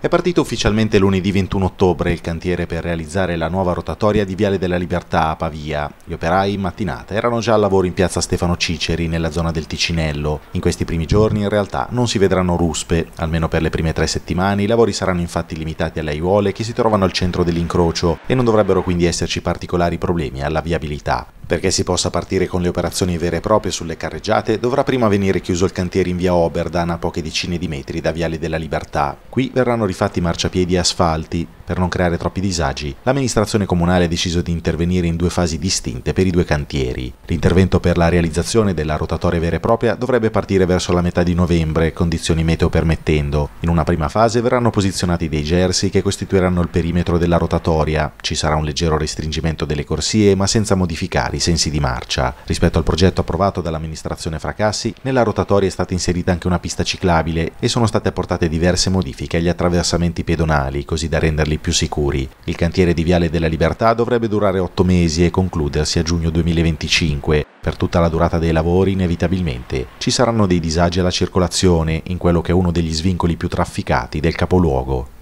È partito ufficialmente lunedì 21 ottobre il cantiere per realizzare la nuova rotatoria di Viale della Libertà a Pavia. Gli operai in mattinata erano già al lavoro in piazza Stefano Ciceri, nella zona del Ticinello. In questi primi giorni in realtà non si vedranno ruspe, almeno per le prime tre settimane i lavori saranno infatti limitati alle aiuole che si trovano al centro dell'incrocio e non dovrebbero quindi esserci particolari problemi alla viabilità. Perché si possa partire con le operazioni vere e proprie sulle carreggiate, dovrà prima venire chiuso il cantiere in via Oberdan a poche decine di metri da Viale della Libertà. Qui verranno rifatti marciapiedi e asfalti. Per non creare troppi disagi, l'amministrazione comunale ha deciso di intervenire in due fasi distinte per i due cantieri. L'intervento per la realizzazione della rotatoria vera e propria dovrebbe partire verso la metà di novembre, condizioni meteo permettendo. In una prima fase verranno posizionati dei jersey che costituiranno il perimetro della rotatoria. Ci sarà un leggero restringimento delle corsie, ma senza modificare i sensi di marcia. Rispetto al progetto approvato dall'amministrazione Fracassi, nella rotatoria è stata inserita anche una pista ciclabile e sono state apportate diverse modifiche agli attraversamenti pedonali, così da renderli più sicuri. Il cantiere di Viale della Libertà dovrebbe durare 8 mesi e concludersi a giugno 2025. Per tutta la durata dei lavori, inevitabilmente, ci saranno dei disagi alla circolazione in quello che è uno degli svincoli più trafficati del capoluogo.